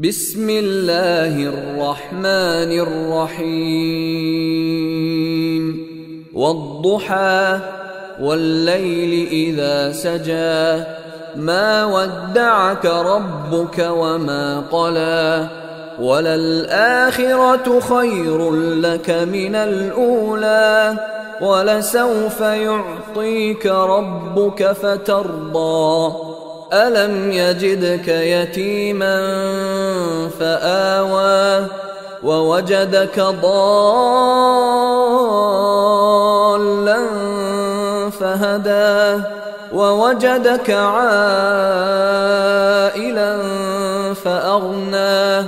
بسم الله الرحمن الرحيم والضحى والليل اذا سجى ما ودعك ربك وما قلى وللاخره خير لك من الاولى ولسوف يعطيك ربك فترضى ألم يجدك يتيما فآوى ووجدك ضالا فهدى ووجدك عائلا فأغنى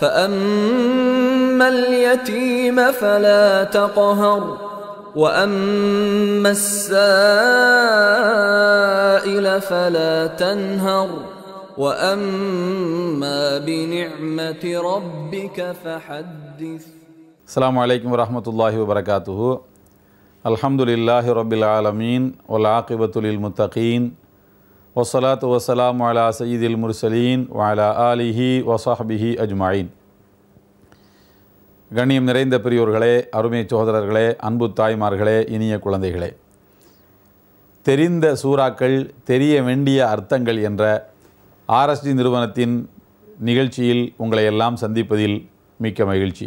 فأما اليتيم فلا تقهر واما السائل فلا تنهر واما بنعمه ربك فحدث السلام عليكم ورحمه الله وبركاته الحمد لله رب العالمين والعاقبه للمتقين والصلاه والسلام على سيد المرسلين وعلى اله وصحبه اجمعين கண்ணியம் நிறைந்த பெரியோர்களே அருமை சகோதரர்களே அன்பு தாய்மார்களே இனிய குழந்தைகளே தெரிந்த சூறாக்கள் தெரிய வேண்டிய அர்த்தங்கள் என்ற ஆர்எஸ்டி நிறுவனத்தின் நிகழ்ச்சியில் உங்களை எல்லாம் சந்திப்பதில் மிக்க மகிழ்ச்சி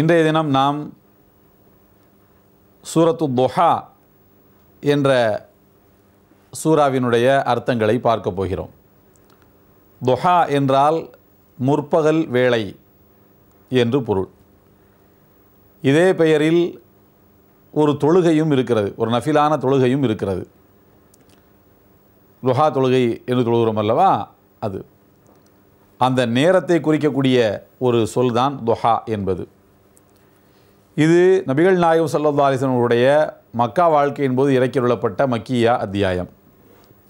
இன்றைய தினம் நாம் சூரத்து தொஹா என்ற சூறாவினுடைய அர்த்தங்களை பார்க்க போகிறோம் தொஹா என்றால் முற்பகல் வேளை என்று பொருள் இதே பெயரில் ஒரு தொழுகையும் இருக்கிறது ஒரு நஃபிலான தொழுகையும் இருக்கிறது லுஹா தொழுகை என்று தொழுகிறோம் அல்லவா அது அந்த நேரத்தை குறிக்கக்கூடிய ஒரு சொல் தான் துஹா என்பது இது நபிகள் நாயகம் சல்லா அலிசனுடைய மக்கா வாழ்க்கையின் போது இறக்கியுள்ளப்பட்ட மக்கியா அத்தியாயம்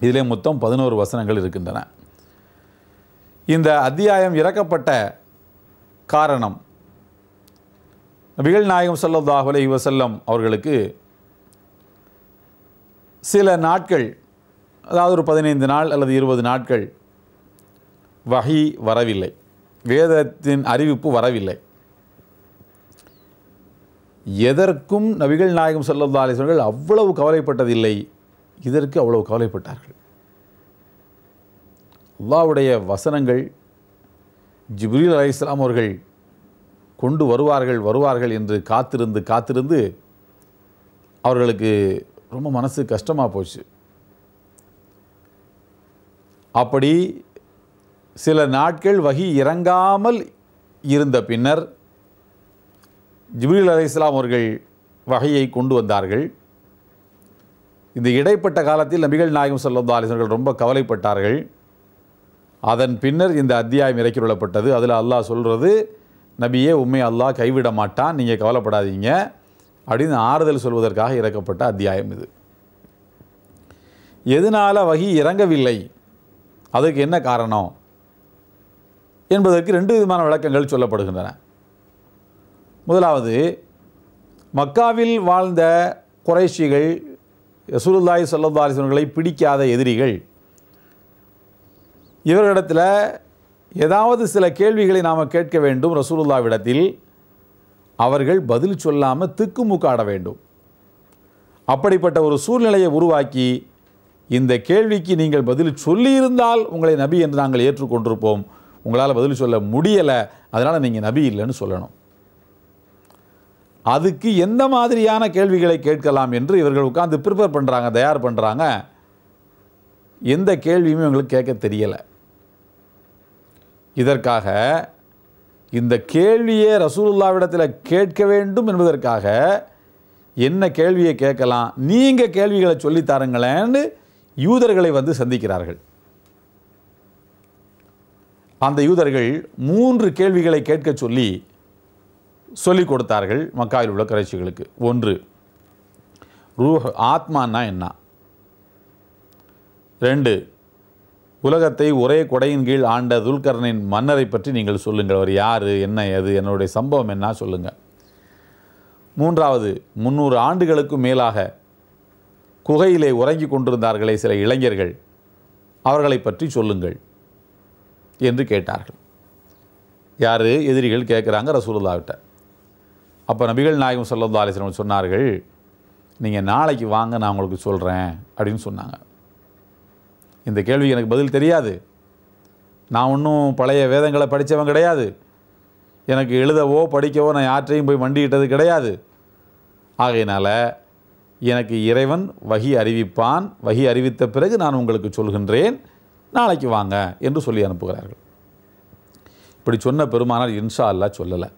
இதிலே மொத்தம் பதினோரு வசனங்கள் இருக்கின்றன இந்த அத்தியாயம் இறக்கப்பட்ட காரணம் நபிகள் நாயகம் சொல்லதாக இவ செல்லம் அவர்களுக்கு சில நாட்கள் அதாவது ஒரு பதினைந்து நாள் அல்லது இருபது நாட்கள் வகி வரவில்லை வேதத்தின் அறிவிப்பு வரவில்லை எதற்கும் நபிகள் நாயகம் சொல்லதாலே அலிஸ்வர்கள் அவ்வளவு கவலைப்பட்டதில்லை இதற்கு அவ்வளவு கவலைப்பட்டார்கள் அல்லாவுடைய வசனங்கள் ஜிப்ரீல் அலி இஸ்லாம் அவர்கள் கொண்டு வருவார்கள் வருவார்கள் என்று காத்திருந்து காத்திருந்து அவர்களுக்கு ரொம்ப மனசு கஷ்டமாக போச்சு அப்படி சில நாட்கள் வகி இறங்காமல் இருந்த பின்னர் ஜிப்ரீல் அலி இஸ்லாம் அவர்கள் வகையை கொண்டு வந்தார்கள் இந்த இடைப்பட்ட காலத்தில் நபிகள் நாயகம் சொல்லா ரொம்ப கவலைப்பட்டார்கள் அதன் பின்னர் இந்த அத்தியாயம் இறக்கி இறக்கியுள்ளப்பட்டது அதில் அல்லாஹ் சொல்கிறது நபியே உண்மை அல்லாஹ் கைவிட மாட்டான் நீங்கள் கவலைப்படாதீங்க அப்படின்னு ஆறுதல் சொல்வதற்காக இறக்கப்பட்ட அத்தியாயம் இது எதனால் வகி இறங்கவில்லை அதுக்கு என்ன காரணம் என்பதற்கு ரெண்டு விதமான விளக்கங்கள் சொல்லப்படுகின்றன முதலாவது மக்காவில் வாழ்ந்த குறைஷிகள் யசூருல்லாய் சல்லா அலிஸ்வர்களை பிடிக்காத எதிரிகள் இவர்களிடத்தில் ஏதாவது சில கேள்விகளை நாம் கேட்க வேண்டும் ரசூலுல்லாவிடத்தில் அவர்கள் பதில் சொல்லாமல் திக்குமுக்காட வேண்டும் அப்படிப்பட்ட ஒரு சூழ்நிலையை உருவாக்கி இந்த கேள்விக்கு நீங்கள் பதில் சொல்லியிருந்தால் உங்களை நபி என்று நாங்கள் ஏற்றுக்கொண்டிருப்போம் உங்களால் பதில் சொல்ல முடியலை அதனால் நீங்கள் நபி இல்லைன்னு சொல்லணும் அதுக்கு எந்த மாதிரியான கேள்விகளை கேட்கலாம் என்று இவர்கள் உட்காந்து ப்ரிப்பேர் பண்ணுறாங்க தயார் பண்ணுறாங்க எந்த கேள்வியுமே உங்களுக்கு கேட்க தெரியலை இதற்காக இந்த கேள்வியே ரசூலுல்லாவிடத்தில் கேட்க வேண்டும் என்பதற்காக என்ன கேள்வியை கேட்கலாம் நீங்கள் கேள்விகளை சொல்லித்தாருங்களேன்னு யூதர்களை வந்து சந்திக்கிறார்கள் அந்த யூதர்கள் மூன்று கேள்விகளை கேட்க சொல்லி சொல்லிக் கொடுத்தார்கள் மக்காவில் உள்ள கரைச்சிகளுக்கு ஒன்று ரூஹ் ஆத்மானா என்ன ரெண்டு உலகத்தை ஒரே கொடையின் கீழ் ஆண்ட துல்கர்னின் மன்னரை பற்றி நீங்கள் சொல்லுங்கள் அவர் யார் என்ன எது என்னுடைய சம்பவம் என்ன சொல்லுங்கள் மூன்றாவது முந்நூறு ஆண்டுகளுக்கும் மேலாக குகையிலே உறங்கி கொண்டிருந்தார்களே சில இளைஞர்கள் அவர்களை பற்றி சொல்லுங்கள் என்று கேட்டார்கள் யார் எதிரிகள் கேட்குறாங்க ரசூலுல்லாவிட்ட அப்போ நபிகள் நாயகம் சல்லா சொன்னார்கள் நீங்கள் நாளைக்கு வாங்க நான் உங்களுக்கு சொல்கிறேன் அப்படின்னு சொன்னாங்க இந்த கேள்விக்கு எனக்கு பதில் தெரியாது நான் ஒன்றும் பழைய வேதங்களை படித்தவன் கிடையாது எனக்கு எழுதவோ படிக்கவோ நான் யாற்றையும் போய் மண்டியிட்டது கிடையாது ஆகையினால் எனக்கு இறைவன் வகி அறிவிப்பான் வகி அறிவித்த பிறகு நான் உங்களுக்கு சொல்கின்றேன் நாளைக்கு வாங்க என்று சொல்லி அனுப்புகிறார்கள் இப்படி சொன்ன பெருமானார் இன்ஷா அல்லா சொல்லலை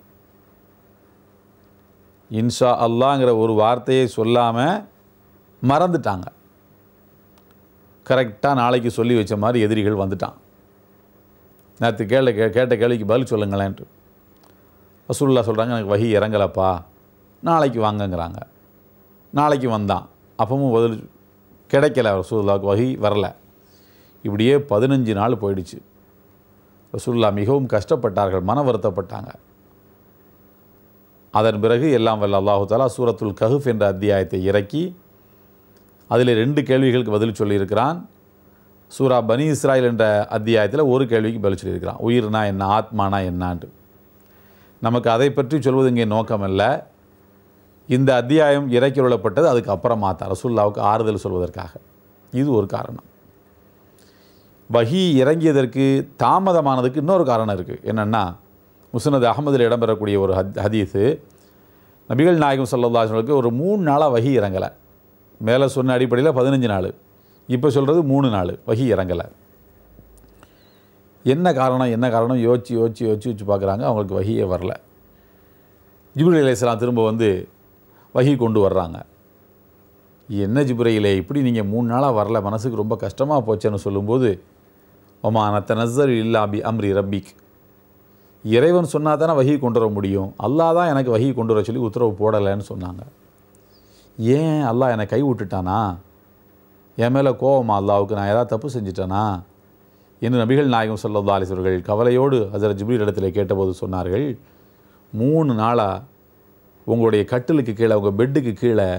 இன்ஷா அல்லாங்கிற ஒரு வார்த்தையை சொல்லாமல் மறந்துட்டாங்க கரெக்டாக நாளைக்கு சொல்லி வச்ச மாதிரி எதிரிகள் வந்துட்டான் நேற்று கேள்வி கே கேட்ட கேள்விக்கு பதில் சொல்லுங்களேன்ட்டு ரசூல்லா சொல்கிறாங்க எனக்கு வகி இறங்கலப்பா நாளைக்கு வாங்கங்கிறாங்க நாளைக்கு வந்தான் அப்பவும் பதில் கிடைக்கல ரசூல்லாவுக்கு வகி வரலை இப்படியே பதினஞ்சு நாள் போயிடுச்சு ரசூல்லா மிகவும் கஷ்டப்பட்டார்கள் மன வருத்தப்பட்டாங்க அதன் பிறகு எல்லாம் வல்ல அல்லாஹு தாலா சூரத்துல் கஹுஃப் என்ற அத்தியாயத்தை இறக்கி அதில் ரெண்டு கேள்விகளுக்கு பதில் சொல்லியிருக்கிறான் சூரா பனி இஸ்ராயல் என்ற அத்தியாயத்தில் ஒரு கேள்விக்கு பதில் சொல்லியிருக்கிறான் உயிர்னா என்ன ஆத்மானா என்னான்ட்டு நமக்கு அதை பற்றி சொல்வது இங்கே நோக்கம் இல்லை இந்த அத்தியாயம் இறக்கியுள்ளப்பட்டது அதுக்கு அப்புறமா தான் ரசுல்லாவுக்கு ஆறுதல் சொல்வதற்காக இது ஒரு காரணம் வகி இறங்கியதற்கு தாமதமானதுக்கு இன்னொரு காரணம் இருக்குது என்னென்னா முசனது அகமதில் இடம்பெறக்கூடிய ஒரு ஹத் ஹதீஸு நபிகள் நாயகம் சல்லாஸ்களுக்கு ஒரு மூணு நாளாக வகி இறங்கலை மேலே சொன்ன அடிப்படையில் பதினஞ்சு நாள் இப்போ சொல்கிறது மூணு நாள் வகி இறங்கலை என்ன காரணம் என்ன காரணம் யோசிச்சு யோசிச்சு யோசிச்சு வச்சு பார்க்குறாங்க அவங்களுக்கு வகியே வரல ஜிப்ரேல் அலிஸ்லாம் திரும்ப வந்து வகி கொண்டு வர்றாங்க என்ன ஜிப்ரையிலே இப்படி நீங்கள் மூணு நாளாக வரல மனசுக்கு ரொம்ப கஷ்டமாக போச்சேன்னு சொல்லும்போது ஒமானத்த நசர் இல்லா பி அம்ரி ரப்பிக் இறைவன் சொன்னால் தானே வகி கொண்டு வர முடியும் அல்லாதான் எனக்கு வகி கொண்டு வர சொல்லி உத்தரவு போடலைன்னு சொன்னாங்க ஏன் அல்லாஹ் என்னை கை விட்டுட்டானா என் மேலே கோவமா அல்லாவுக்கு நான் ஏதாவது தப்பு செஞ்சிட்டேனா என்று நபிகள் நாயகம் சொல்லா அலிசவர்கள் கவலையோடு அதில் ஜிபிரி இடத்துல கேட்டபோது சொன்னார்கள் மூணு நாளாக உங்களுடைய கட்டிலுக்கு கீழே உங்கள் பெட்டுக்கு கீழே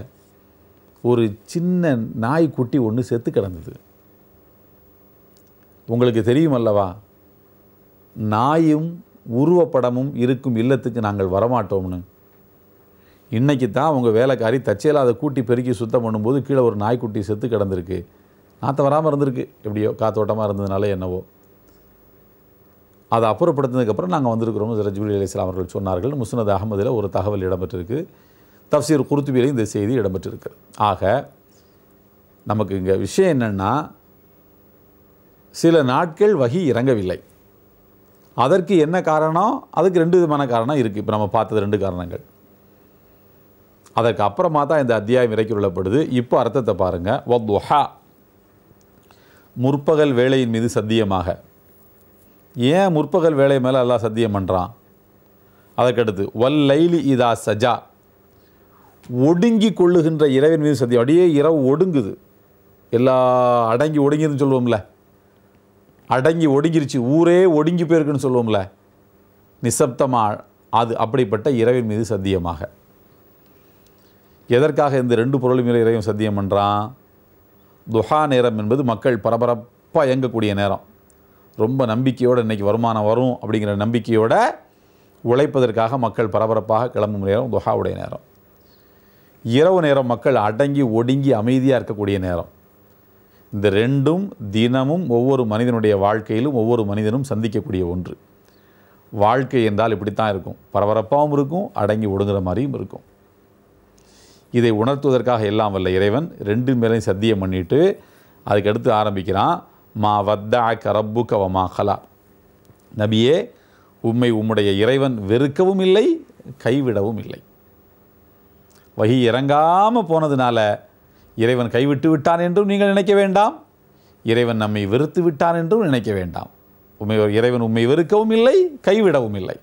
ஒரு சின்ன நாய்க்குட்டி ஒன்று செத்து கிடந்தது உங்களுக்கு தெரியும் அல்லவா நாயும் உருவப்படமும் இருக்கும் இல்லத்துக்கு நாங்கள் வரமாட்டோம்னு இன்றைக்கி தான் அவங்க வேலைக்காரி தச்சையில் அதை கூட்டி பெருக்கி சுத்தம் பண்ணும்போது கீழே ஒரு நாய்க்குட்டி செத்து கிடந்திருக்கு நாற்ற வராமல் இருந்திருக்கு எப்படியோ காத்தோட்டமாக இருந்ததுனால என்னவோ அதை அப்புறப்படுத்தினதுக்கப்புறம் நாங்கள் வந்திருக்கிறோம் ரஜ்புலி அலி இஸ்லாம் அவர்கள் சொன்னார்கள் முஸ்னத் அகமதில் ஒரு தகவல் இடம்பெற்றிருக்கு தப்சீர் குருத்துபியிலையும் இந்த செய்தி இடம்பெற்றிருக்கு ஆக நமக்கு இங்கே விஷயம் என்னென்னா சில நாட்கள் வகி இறங்கவில்லை அதற்கு என்ன காரணம் அதுக்கு ரெண்டு விதமான காரணம் இருக்குது இப்போ நம்ம பார்த்தது ரெண்டு காரணங்கள் அதற்கு அப்புறமா தான் இந்த அத்தியாயம் இறக்கி விடப்படுது இப்போ அர்த்தத்தை பாருங்கள் ஒஹா முற்பகல் வேலையின் மீது சத்தியமாக ஏன் முற்பகல் வேலை மேலே எல்லாம் சத்தியம் பண்ணுறான் அதற்கடுத்து வல் லைலி இதா சஜா ஒடுங்கி கொள்ளுகின்ற இரவின் மீது சத்தியம் அப்படியே இரவு ஒடுங்குது எல்லா அடங்கி ஒடுங்கிதுன்னு சொல்லுவோம்ல அடங்கி ஒடுங்கிருச்சு ஊரே ஒடுங்கி போயிருக்குன்னு சொல்லுவோம்ல நிசப்தமாக அது அப்படிப்பட்ட இரவின் மீது சத்தியமாக எதற்காக இந்த ரெண்டு பொருளும் இறையும் சத்தியம் பண்ணுறான் துஹா நேரம் என்பது மக்கள் பரபரப்பாக இயங்கக்கூடிய நேரம் ரொம்ப நம்பிக்கையோடு இன்றைக்கி வருமானம் வரும் அப்படிங்கிற நம்பிக்கையோடு உழைப்பதற்காக மக்கள் பரபரப்பாக கிளம்பும் நேரம் துஹாவுடைய நேரம் இரவு நேரம் மக்கள் அடங்கி ஒடுங்கி அமைதியாக இருக்கக்கூடிய நேரம் இந்த ரெண்டும் தினமும் ஒவ்வொரு மனிதனுடைய வாழ்க்கையிலும் ஒவ்வொரு மனிதனும் சந்திக்கக்கூடிய ஒன்று வாழ்க்கை என்றால் இப்படித்தான் இருக்கும் பரபரப்பாகவும் இருக்கும் அடங்கி ஒடுங்குற மாதிரியும் இருக்கும் இதை உணர்த்துவதற்காக எல்லாம் வல்ல இறைவன் ரெண்டு மேலையும் சத்தியம் பண்ணிட்டு அதுக்கடுத்து ஆரம்பிக்கிறான் மா வத்தா கரப்பு கவமா ஹலா நபியே உம்மை உம்முடைய இறைவன் வெறுக்கவும் இல்லை கைவிடவும் இல்லை வகி இறங்காமல் போனதுனால இறைவன் கைவிட்டு விட்டான் என்றும் நீங்கள் நினைக்க வேண்டாம் இறைவன் நம்மை வெறுத்து விட்டான் என்றும் நினைக்க வேண்டாம் உண்மை இறைவன் உண்மை வெறுக்கவும் இல்லை கைவிடவும் இல்லை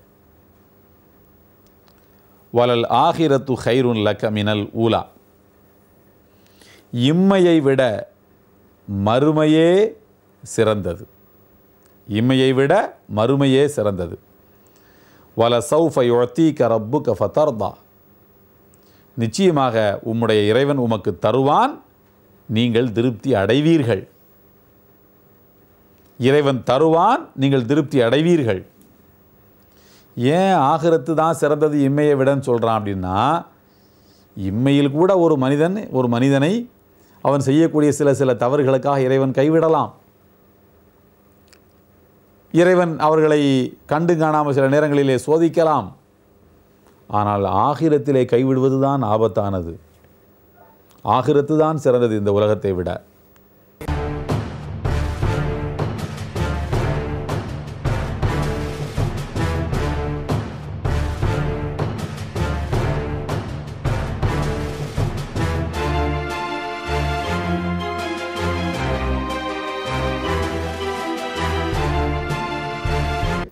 வலல் ஆகிரத்து ஹைருன் லக்க மினல் ஊலா இம்மையை விட மறுமையே சிறந்தது இம்மையை விட மறுமையே சிறந்தது வல சௌஃப யுழத்தி கரப்பு கஃபதர்தா நிச்சயமாக உம்முடைய இறைவன் உமக்கு தருவான் நீங்கள் திருப்தி அடைவீர்கள் இறைவன் தருவான் நீங்கள் திருப்தி அடைவீர்கள் ஏன் ஆகிறத்து தான் சிறந்தது இம்மையை விடன்னு சொல்கிறான் அப்படின்னா இம்மையில் கூட ஒரு மனிதன் ஒரு மனிதனை அவன் செய்யக்கூடிய சில சில தவறுகளுக்காக இறைவன் கைவிடலாம் இறைவன் அவர்களை கண்டு காணாமல் சில நேரங்களிலே சோதிக்கலாம் ஆனால் ஆகிரத்திலே கைவிடுவது தான் ஆபத்தானது ஆகிரத்து தான் சிறந்தது இந்த உலகத்தை விட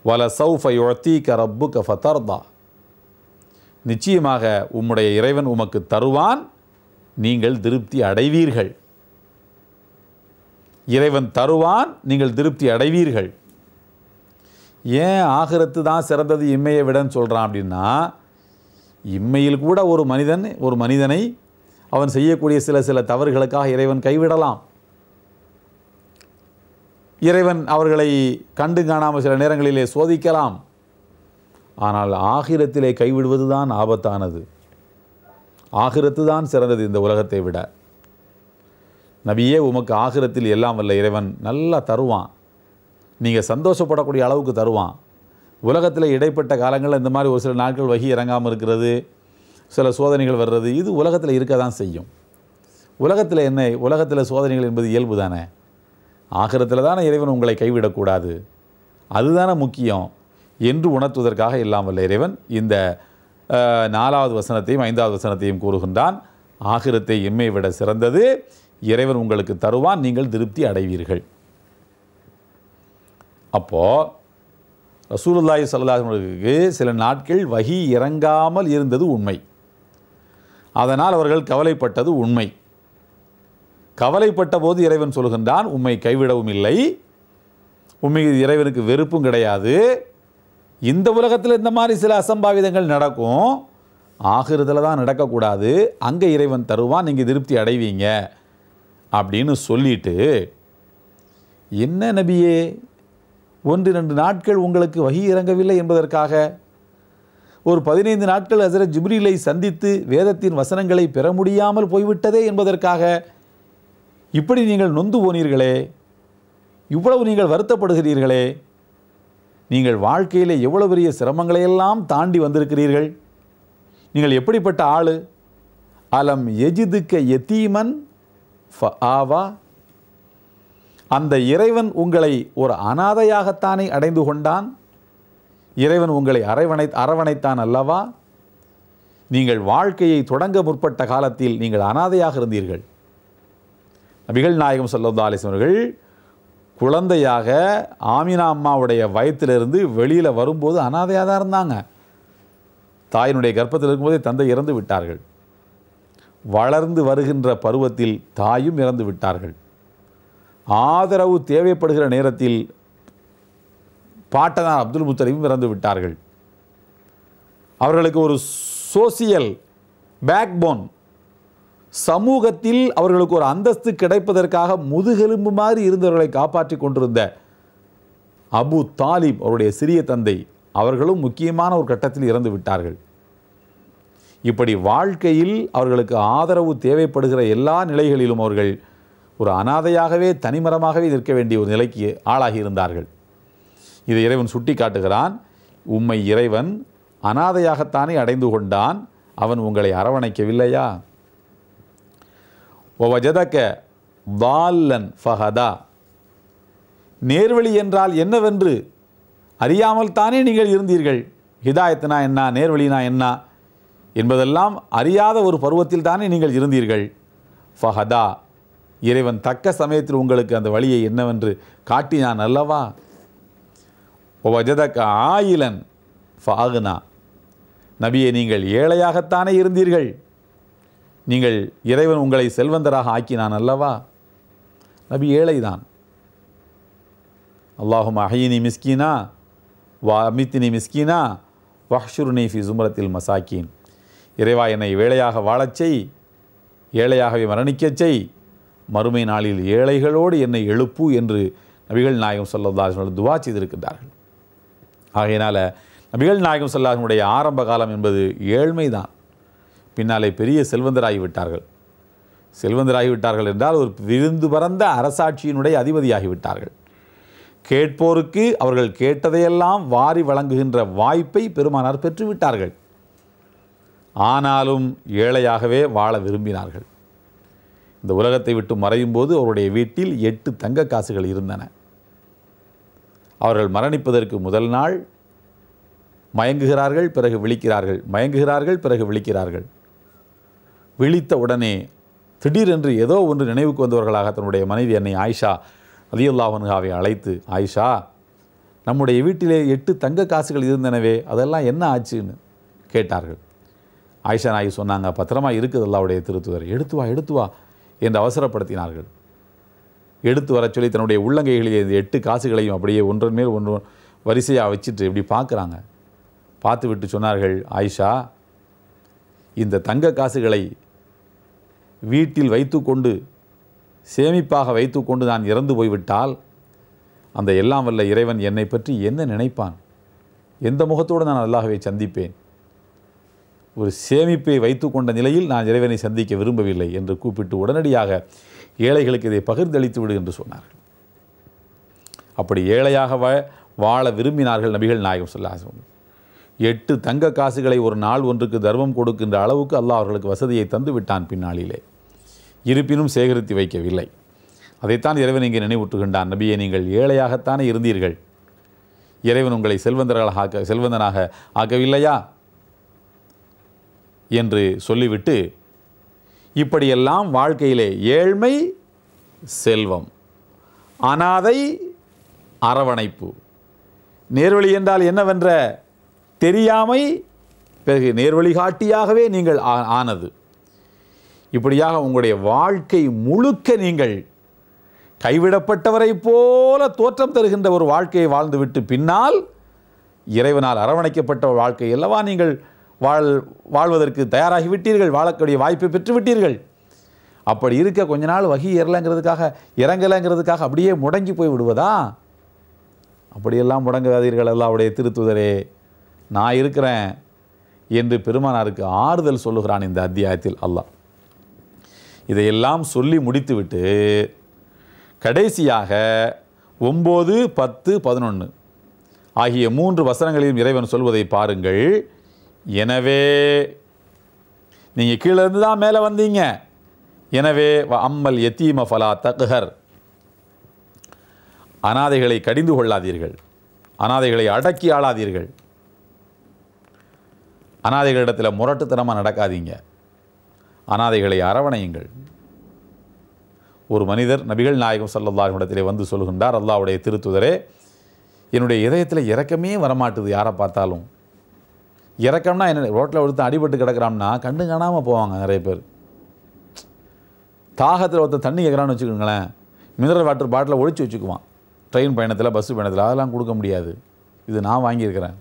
வல சௌஃப யுழத்தீக்க ரப்புக்க ஃபதர்தா நிச்சயமாக உம்முடைய இறைவன் உமக்கு தருவான் நீங்கள் திருப்தி அடைவீர்கள் இறைவன் தருவான் நீங்கள் திருப்தி அடைவீர்கள் ஏன் ஆகிறத்து தான் சிறந்தது இம்மையை விடன்னு சொல்கிறான் அப்படின்னா இம்மையில் கூட ஒரு மனிதன் ஒரு மனிதனை அவன் செய்யக்கூடிய சில சில தவறுகளுக்காக இறைவன் கைவிடலாம் இறைவன் அவர்களை கண்டு காணாமல் சில நேரங்களிலே சோதிக்கலாம் ஆனால் ஆகிரத்திலே கைவிடுவது தான் ஆபத்தானது ஆகிரத்து தான் சிறந்தது இந்த உலகத்தை விட நபியே உமக்கு ஆகிரத்தில் எல்லாம் வல்ல இறைவன் நல்லா தருவான் நீங்கள் சந்தோஷப்படக்கூடிய அளவுக்கு தருவான் உலகத்தில் இடைப்பட்ட காலங்களில் இந்த மாதிரி ஒரு சில நாட்கள் வகி இறங்காமல் இருக்கிறது சில சோதனைகள் வர்றது இது உலகத்தில் இருக்க தான் செய்யும் உலகத்தில் என்ன உலகத்தில் சோதனைகள் என்பது இயல்பு தானே ஆகிறத்தில் தானே இறைவன் உங்களை கைவிடக்கூடாது அதுதானே முக்கியம் என்று உணர்த்துவதற்காக இல்லாமல் இறைவன் இந்த நாலாவது வசனத்தையும் ஐந்தாவது வசனத்தையும் கூறுகின்றான் ஆகிரத்தை எம்மை விட சிறந்தது இறைவன் உங்களுக்கு தருவான் நீங்கள் திருப்தி அடைவீர்கள் அப்போது ரசூலுல்லாய் சல்லாஹர்களுக்கு சில நாட்கள் வகி இறங்காமல் இருந்தது உண்மை அதனால் அவர்கள் கவலைப்பட்டது உண்மை கவலைப்பட்ட போது இறைவன் சொல்கின்றான் உம்மை கைவிடவும் இல்லை உண்மை இறைவனுக்கு வெறுப்பும் கிடையாது இந்த உலகத்தில் இந்த மாதிரி சில அசம்பாவிதங்கள் நடக்கும் ஆகிறதுல தான் நடக்கக்கூடாது அங்கே இறைவன் தருவான் நீங்கள் திருப்தி அடைவீங்க அப்படின்னு சொல்லிட்டு என்ன நபியே ஒன்று ரெண்டு நாட்கள் உங்களுக்கு வகி இறங்கவில்லை என்பதற்காக ஒரு பதினைந்து நாட்கள் ஹசரத் ஜிப்ரீலை சந்தித்து வேதத்தின் வசனங்களை பெற முடியாமல் போய்விட்டதே என்பதற்காக இப்படி நீங்கள் நொந்து போனீர்களே இவ்வளவு நீங்கள் வருத்தப்படுகிறீர்களே நீங்கள் வாழ்க்கையில் எவ்வளவு பெரிய சிரமங்களையெல்லாம் தாண்டி வந்திருக்கிறீர்கள் நீங்கள் எப்படிப்பட்ட ஆள் அலம் எஜிதுக்க எத்தீமன் ஃப ஆவா அந்த இறைவன் உங்களை ஒரு அனாதையாகத்தானே அடைந்து கொண்டான் இறைவன் உங்களை அரவணை அரவணைத்தான் அல்லவா நீங்கள் வாழ்க்கையை தொடங்க முற்பட்ட காலத்தில் நீங்கள் அனாதையாக இருந்தீர்கள் நபிகள் நாயகம் சல்லா அலிஸ்லம் அவர்கள் குழந்தையாக ஆமினா அம்மாவுடைய வயத்திலிருந்து வெளியில் வரும்போது அனாதையாக தான் இருந்தாங்க தாயினுடைய கர்ப்பத்தில் இருக்கும்போதே தந்தை இறந்து விட்டார்கள் வளர்ந்து வருகின்ற பருவத்தில் தாயும் இறந்து விட்டார்கள் ஆதரவு தேவைப்படுகிற நேரத்தில் பாட்டனார் அப்துல் முத்தலீமும் இறந்து விட்டார்கள் அவர்களுக்கு ஒரு சோசியல் பேக்போன் சமூகத்தில் அவர்களுக்கு ஒரு அந்தஸ்து கிடைப்பதற்காக முதுகெலும்பு மாதிரி இருந்தவர்களை காப்பாற்றி கொண்டிருந்த அபு தாலிப் அவருடைய சிறிய தந்தை அவர்களும் முக்கியமான ஒரு கட்டத்தில் இறந்து விட்டார்கள் இப்படி வாழ்க்கையில் அவர்களுக்கு ஆதரவு தேவைப்படுகிற எல்லா நிலைகளிலும் அவர்கள் ஒரு அனாதையாகவே தனிமரமாகவே நிற்க வேண்டிய ஒரு நிலைக்கு ஆளாகியிருந்தார்கள் இதை இறைவன் சுட்டி காட்டுகிறான் உம்மை இறைவன் அனாதையாகத்தானே அடைந்து கொண்டான் அவன் உங்களை அரவணைக்கவில்லையா வஜதக்க வாலன் ஃபஹதா நேர்வழி என்றால் என்னவென்று அறியாமல் தானே நீங்கள் இருந்தீர்கள் ஹிதாயத்தினா என்ன நேர்வழினா என்ன என்பதெல்லாம் அறியாத ஒரு பருவத்தில் தானே நீங்கள் இருந்தீர்கள் ஃபஹதா இறைவன் தக்க சமயத்தில் உங்களுக்கு அந்த வழியை என்னவென்று காட்டினான் அல்லவா வஜதக்க ஆயிலன் ஃபாகுனா நபியை நீங்கள் ஏழையாகத்தானே இருந்தீர்கள் நீங்கள் இறைவன் உங்களை செல்வந்தராக ஆக்கினான் அல்லவா நபி ஏழைதான் அல்லாஹும் அஹீனி மிஸ்கீனா வா அமித்தினி மிஸ்கீனா வஹ்ஷுர்னி ஃபி சுமரத்தில் மசாக்கீன் இறைவா என்னை வேலையாக வாழச் செய் ஏழையாகவே மரணிக்கச் செய் மறுமை நாளில் ஏழைகளோடு என்னை எழுப்பு என்று நபிகள் நாயகம் சொல்லதாசனோடு துவா செய்திருக்கின்றார்கள் ஆகையினால் நபிகள் நாயகம் சொல்லாசனுடைய ஆரம்ப காலம் என்பது ஏழ்மைதான் பின்னாலே பெரிய செல்வந்தராகிவிட்டார்கள் செல்வந்தராகிவிட்டார்கள் என்றால் ஒரு விருந்து பறந்த அரசாட்சியினுடைய அதிபதியாகிவிட்டார்கள் கேட்போருக்கு அவர்கள் கேட்டதையெல்லாம் வாரி வழங்குகின்ற வாய்ப்பை பெருமானார் பெற்றுவிட்டார்கள் ஆனாலும் ஏழையாகவே வாழ விரும்பினார்கள் இந்த உலகத்தை விட்டு மறையும் போது அவருடைய வீட்டில் எட்டு தங்க காசுகள் இருந்தன அவர்கள் மரணிப்பதற்கு முதல் நாள் மயங்குகிறார்கள் பிறகு விழிக்கிறார்கள் மயங்குகிறார்கள் பிறகு விழிக்கிறார்கள் விழித்த உடனே திடீரென்று ஏதோ ஒன்று நினைவுக்கு வந்தவர்களாக தன்னுடைய மனைவி என்னை ஆயிஷா அதியுல்லாஹன்காவை அழைத்து ஆயிஷா நம்முடைய வீட்டிலே எட்டு தங்க காசுகள் இருந்தனவே அதெல்லாம் என்ன ஆச்சுன்னு கேட்டார்கள் ஆயிஷா நாயி சொன்னாங்க பத்திரமா இருக்குது அல்லாவுடைய திருத்துவர் எடுத்து வா எடுத்து வா என்று அவசரப்படுத்தினார்கள் எடுத்து வர சொல்லி தன்னுடைய உள்ளங்கைகளிலே இந்த எட்டு காசுகளையும் அப்படியே ஒன்றன் மேல் ஒன்று வரிசையாக வச்சுட்டு இப்படி பார்க்குறாங்க பார்த்து விட்டு சொன்னார்கள் ஆயிஷா இந்த தங்க காசுகளை வீட்டில் வைத்துக்கொண்டு சேமிப்பாக வைத்துக்கொண்டு நான் இறந்து போய்விட்டால் அந்த எல்லாம் வல்ல இறைவன் என்னை பற்றி என்ன நினைப்பான் எந்த முகத்தோடு நான் அல்லாஹவை சந்திப்பேன் ஒரு சேமிப்பை வைத்து கொண்ட நிலையில் நான் இறைவனை சந்திக்க விரும்பவில்லை என்று கூப்பிட்டு உடனடியாக ஏழைகளுக்கு இதை பகிர்ந்தளித்து விடு என்று சொன்னார்கள் அப்படி ஏழையாக வாழ விரும்பினார்கள் நபிகள் நாயகம் சொல்லாசம் எட்டு தங்க காசுகளை ஒரு நாள் ஒன்றுக்கு தர்மம் கொடுக்கின்ற அளவுக்கு அல்லாஹ் அவர்களுக்கு வசதியை தந்து விட்டான் பின்னாளிலே இருப்பினும் சேகரித்து வைக்கவில்லை அதைத்தான் இறைவன் இங்கே நினைவுற்றுகின்றான் நபியை நீங்கள் ஏழையாகத்தானே இருந்தீர்கள் இறைவன் உங்களை செல்வந்தர்களாக ஆக்க செல்வந்தனாக ஆக்கவில்லையா என்று சொல்லிவிட்டு இப்படியெல்லாம் வாழ்க்கையிலே ஏழ்மை செல்வம் அனாதை அரவணைப்பு நேர்வழி என்றால் என்னவென்ற தெரியாமை பிறகு நேர்வழிகாட்டியாகவே நீங்கள் ஆனது இப்படியாக உங்களுடைய வாழ்க்கை முழுக்க நீங்கள் கைவிடப்பட்டவரை போல தோற்றம் தருகின்ற ஒரு வாழ்க்கையை வாழ்ந்துவிட்டு பின்னால் இறைவனால் அரவணைக்கப்பட்ட வாழ்க்கை அல்லவா நீங்கள் வாழ் வாழ்வதற்கு தயாராகிவிட்டீர்கள் வாழக்கூடிய வாய்ப்பை பெற்றுவிட்டீர்கள் அப்படி இருக்க கொஞ்ச நாள் வகி ஏறலைங்கிறதுக்காக இறங்கலைங்கிறதுக்காக அப்படியே முடங்கி போய் விடுவதா அப்படியெல்லாம் முடங்காதீர்கள் அல்லாவுடைய திருத்துதரே நான் இருக்கிறேன் என்று பெருமானாருக்கு ஆறுதல் சொல்லுகிறான் இந்த அத்தியாயத்தில் அல்லாஹ் இதையெல்லாம் சொல்லி முடித்துவிட்டு கடைசியாக ஒம்பது பத்து பதினொன்று ஆகிய மூன்று வசனங்களையும் இறைவன் சொல்வதை பாருங்கள் எனவே நீங்கள் கீழேருந்து தான் மேலே வந்தீங்க எனவே அம்மல் எத்தீம ஃபலா தகுஹர் அனாதைகளை கடிந்து கொள்ளாதீர்கள் அனாதைகளை அடக்கி ஆளாதீர்கள் அனாதைகளிடத்தில் முரட்டுத்தனமாக நடக்காதீங்க அனாதைகளை அரவணையுங்கள் ஒரு மனிதர் நபிகள் நாயகம் சல்லல்லா இடத்திலே வந்து சொல்கின்றார் அல்லாவுடைய திருத்துதரே என்னுடைய இதயத்தில் இறக்கமே வரமாட்டுது யாரை பார்த்தாலும் இறக்கம்னா என்ன ரோட்டில் ஒருத்தன் அடிபட்டு கிடக்கிறான்னா கண்டு காணாமல் போவாங்க நிறைய பேர் தாகத்தில் ஒருத்தன் தண்ணி கேட்குறான்னு வச்சுக்கோங்களேன் மினரல் வாட்டர் பாட்டிலை ஒழிச்சு வச்சுக்குவான் ட்ரெயின் பயணத்தில் பஸ்ஸு பயணத்தில் அதெல்லாம் கொடுக்க முடியாது இது நான் வாங்கியிருக்கிறேன்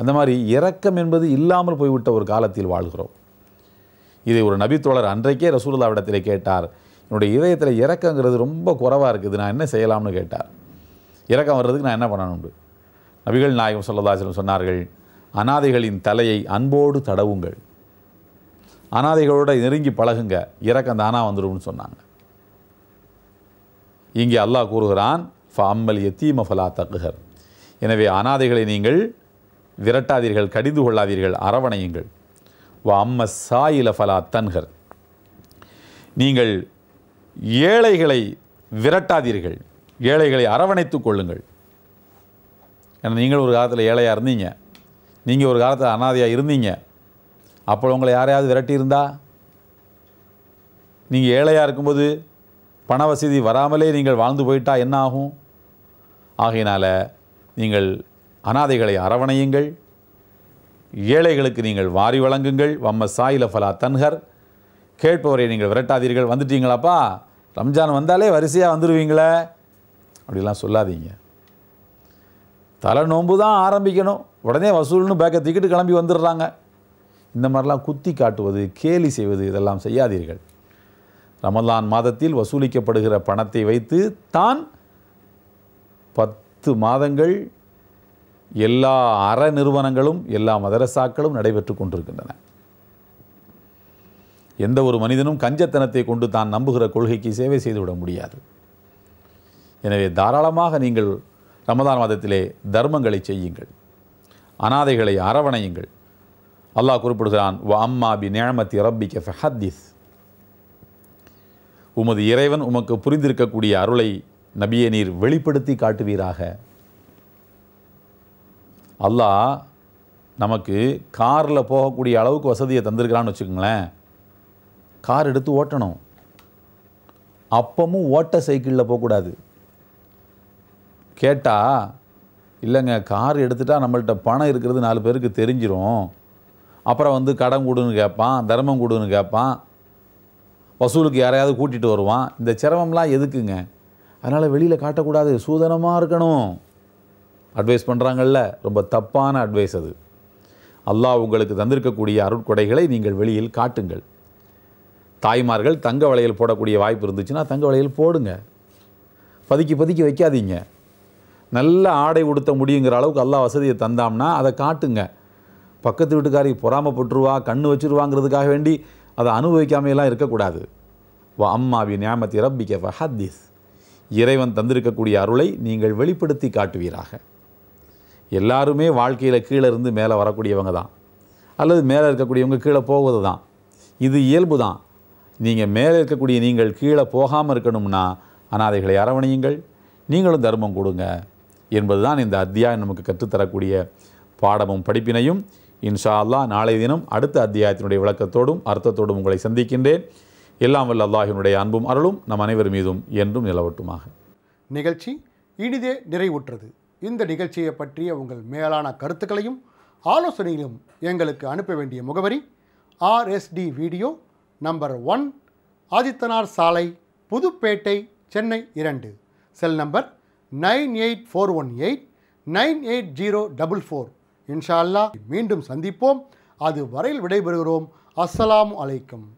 அந்த மாதிரி இரக்கம் என்பது இல்லாமல் போய்விட்ட ஒரு காலத்தில் வாழ்கிறோம் இதை ஒரு நபித்தோழர் அன்றைக்கே ரசூலுல்லாவிடத்தில் கேட்டார் என்னுடைய இதயத்தில் இறக்கங்கிறது ரொம்ப குறவாக இருக்குது நான் என்ன செய்யலாம்னு கேட்டார் இறக்கம் வர்றதுக்கு நான் என்ன பண்ணணும்னு நபிகள் நாயகம் சொல்லதாசிரம் சொன்னார்கள் அனாதைகளின் தலையை அன்போடு தடவுங்கள் அனாதைகளோட நெருங்கி பழகுங்க இறக்கம் தானாக வந்துடும்னு சொன்னாங்க இங்கே அல்லாஹ் கூறுகிறான் ஃபாம்மல் எத்தீம ஃபலா தக்குகர் எனவே அனாதைகளை நீங்கள் விரட்டாதீர்கள் கடிந்து கொள்ளாதீர்கள் அரவணையுங்கள் வா அம்ம சாயில ஃபலா தன்கர் நீங்கள் ஏழைகளை விரட்டாதீர்கள் ஏழைகளை அரவணைத்து கொள்ளுங்கள் ஏன்னா நீங்கள் ஒரு காலத்தில் ஏழையாக இருந்தீங்க நீங்கள் ஒரு காலத்தில் அனாதையாக இருந்தீங்க அப்போ உங்களை யாரையாவது விரட்டியிருந்தா நீங்கள் ஏழையாக இருக்கும்போது பண வசதி வராமலே நீங்கள் வாழ்ந்து போயிட்டால் என்ன ஆகும் ஆகையினால் நீங்கள் அனாதைகளை அரவணையுங்கள் ஏழைகளுக்கு நீங்கள் வாரி வழங்குங்கள் வம்ம சாயில ஃபலா தன்ஹர் கேட்பவரை நீங்கள் விரட்டாதீர்கள் வந்துட்டீங்களாப்பா ரம்ஜான் வந்தாலே வரிசையாக வந்துடுவீங்களே அப்படிலாம் சொல்லாதீங்க தலை நோன்பு தான் ஆரம்பிக்கணும் உடனே வசூல்னு பேக்கை திக்கிட்டு கிளம்பி வந்துடுறாங்க இந்த மாதிரிலாம் குத்தி காட்டுவது கேலி செய்வது இதெல்லாம் செய்யாதீர்கள் ரமலான் மாதத்தில் வசூலிக்கப்படுகிற பணத்தை வைத்து தான் பத்து மாதங்கள் எல்லா அற நிறுவனங்களும் எல்லா மதரசாக்களும் நடைபெற்று கொண்டிருக்கின்றன எந்த ஒரு மனிதனும் கஞ்சத்தனத்தை கொண்டு தான் நம்புகிற கொள்கைக்கு சேவை செய்துவிட முடியாது எனவே தாராளமாக நீங்கள் ரமதான் மாதத்திலே தர்மங்களை செய்யுங்கள் அனாதைகளை அரவணையுங்கள் அல்லாஹ் குறிப்பிடுகிறான் வ அம்மா பி நேமத்தி ரப்பிக்க ஃபஹத்திஸ் உமது இறைவன் உமக்கு புரிந்திருக்கக்கூடிய அருளை நபியை நீர் வெளிப்படுத்தி காட்டுவீராக அல்லாஹ் நமக்கு காரில் போகக்கூடிய அளவுக்கு வசதியை தந்திருக்கிறான்னு வச்சுக்கோங்களேன் கார் எடுத்து ஓட்டணும் அப்பமும் ஓட்ட சைக்கிளில் போகக்கூடாது கேட்டால் இல்லைங்க கார் எடுத்துட்டால் நம்மள்கிட்ட பணம் இருக்கிறது நாலு பேருக்கு தெரிஞ்சிடும் அப்புறம் வந்து கடன் கொடுன்னு கேட்பான் தர்மம் கொடுன்னு கேட்பான் வசூலுக்கு யாரையாவது கூட்டிகிட்டு வருவான் இந்த சிரமம்லாம் எதுக்குங்க அதனால் வெளியில் காட்டக்கூடாது சூதனமாக இருக்கணும் அட்வைஸ் பண்ணுறாங்கல்ல ரொம்ப தப்பான அட்வைஸ் அது அல்லாஹ் உங்களுக்கு தந்திருக்கக்கூடிய அருட்கொடைகளை நீங்கள் வெளியில் காட்டுங்கள் தாய்மார்கள் தங்க வளையல் போடக்கூடிய வாய்ப்பு இருந்துச்சுன்னா தங்க வளையல் போடுங்க பதுக்கி பதுக்கி வைக்காதீங்க நல்ல ஆடை உடுத்த முடியுங்கிற அளவுக்கு எல்லா வசதியை தந்தாம்னா அதை காட்டுங்க பக்கத்து வீட்டுக்காரி பொறாமப்பட்டுருவா கண்ணு வச்சுருவாங்கிறதுக்காக வேண்டி அதை அனுபவிக்காமையெல்லாம் இருக்கக்கூடாது வா அம்மாவி ஞாபத்தி ரப்பிக்க ஹத்தீஸ் இறைவன் தந்திருக்கக்கூடிய அருளை நீங்கள் வெளிப்படுத்தி காட்டுவீராக எல்லாருமே வாழ்க்கையில் கீழே இருந்து மேலே வரக்கூடியவங்க தான் அல்லது மேலே இருக்கக்கூடியவங்க கீழே போவது தான் இது இயல்பு தான் நீங்கள் மேலே இருக்கக்கூடிய நீங்கள் கீழே போகாமல் இருக்கணும்னா அனாதைகளை அரவணையுங்கள் நீங்களும் தர்மம் கொடுங்க என்பது தான் இந்த அத்தியாயம் நமக்கு கற்றுத்தரக்கூடிய பாடமும் படிப்பினையும் இன்ஷா அல்லா நாளை தினம் அடுத்த அத்தியாயத்தினுடைய விளக்கத்தோடும் அர்த்தத்தோடும் உங்களை சந்திக்கின்றேன் எல்லாம் வல்ல அல்லாஹினுடைய அன்பும் அருளும் நம் அனைவர் மீதும் என்றும் நிலவட்டுமாக நிகழ்ச்சி இனிதே நிறைவுற்றது இந்த நிகழ்ச்சியை பற்றிய உங்கள் மேலான கருத்துக்களையும் ஆலோசனையிலும் எங்களுக்கு அனுப்ப வேண்டிய முகவரி RST video number one Adithanar Salai Pudupet Chennai இரண்டு cell number nine eight four one eight nine eight zero double four இன்ஷா அல்லா மீண்டும் சந்திப்போம் அது வரையில் விடைபெறுகிறோம் அஸ்ஸலாம் அலைக்கும்